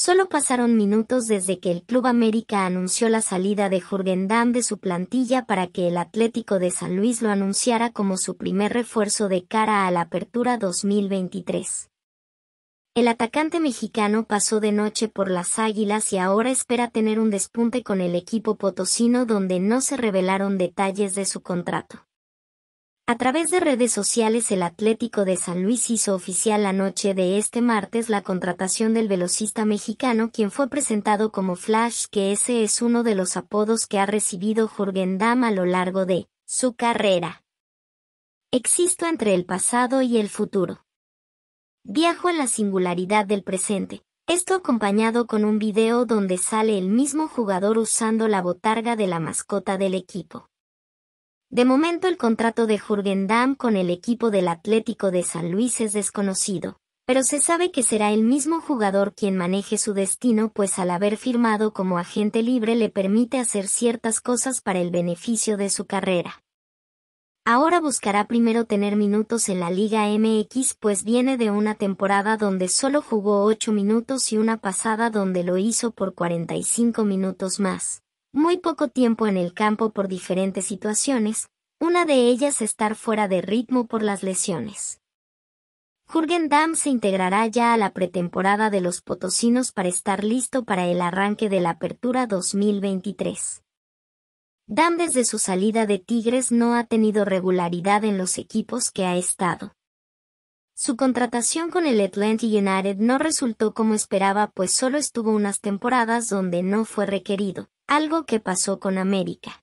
Solo pasaron minutos desde que el Club América anunció la salida de Jürgen de su plantilla para que el Atlético de San Luis lo anunciara como su primer refuerzo de cara a la apertura 2023. El atacante mexicano pasó de noche por las Águilas y ahora espera tener un despunte con el equipo potosino donde no se revelaron detalles de su contrato. A través de redes sociales el Atlético de San Luis hizo oficial la noche de este martes la contratación del velocista mexicano quien fue presentado como Flash que ese es uno de los apodos que ha recibido Jurgen Damm a lo largo de su carrera. Existo entre el pasado y el futuro. Viajo a la singularidad del presente, esto acompañado con un video donde sale el mismo jugador usando la botarga de la mascota del equipo. De momento el contrato de Damm con el equipo del Atlético de San Luis es desconocido, pero se sabe que será el mismo jugador quien maneje su destino pues al haber firmado como agente libre le permite hacer ciertas cosas para el beneficio de su carrera. Ahora buscará primero tener minutos en la Liga MX pues viene de una temporada donde solo jugó 8 minutos y una pasada donde lo hizo por 45 minutos más muy poco tiempo en el campo por diferentes situaciones, una de ellas estar fuera de ritmo por las lesiones. Jürgen Damm se integrará ya a la pretemporada de los potosinos para estar listo para el arranque de la Apertura 2023. Damm desde su salida de Tigres no ha tenido regularidad en los equipos que ha estado. Su contratación con el Atlantic United no resultó como esperaba pues solo estuvo unas temporadas donde no fue requerido algo que pasó con América.